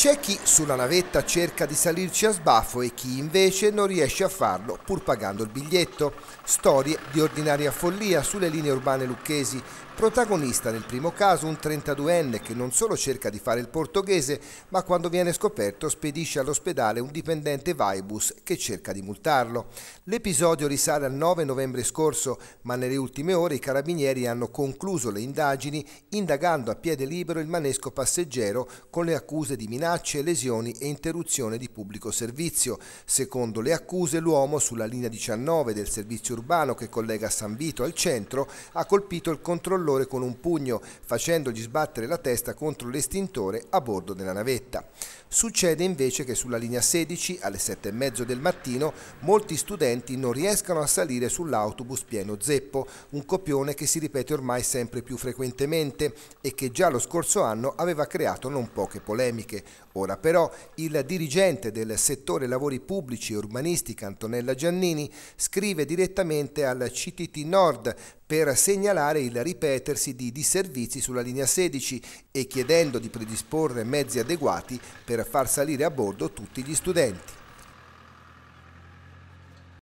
C'è chi sulla navetta cerca di salirci a sbaffo e chi invece non riesce a farlo pur pagando il biglietto. Storie di ordinaria follia sulle linee urbane lucchesi. Protagonista nel primo caso un 32enne che non solo cerca di fare il portoghese, ma quando viene scoperto spedisce all'ospedale un dipendente Vaibus che cerca di multarlo. L'episodio risale al 9 novembre scorso, ma nelle ultime ore i carabinieri hanno concluso le indagini indagando a piede libero il manesco passeggero con le accuse di minaccia minacce, lesioni e interruzione di pubblico servizio. Secondo le accuse, l'uomo sulla linea 19 del servizio urbano che collega San Vito al centro ha colpito il controllore con un pugno, facendogli sbattere la testa contro l'estintore a bordo della navetta. Succede invece che sulla linea 16, alle 7 e mezzo del mattino, molti studenti non riescano a salire sull'autobus pieno zeppo, un copione che si ripete ormai sempre più frequentemente e che già lo scorso anno aveva creato non poche polemiche. Ora però il dirigente del settore lavori pubblici e urbanistica Antonella Giannini scrive direttamente al CTT Nord per segnalare il ripetersi di disservizi sulla linea 16 e chiedendo di predisporre mezzi adeguati per far salire a bordo tutti gli studenti.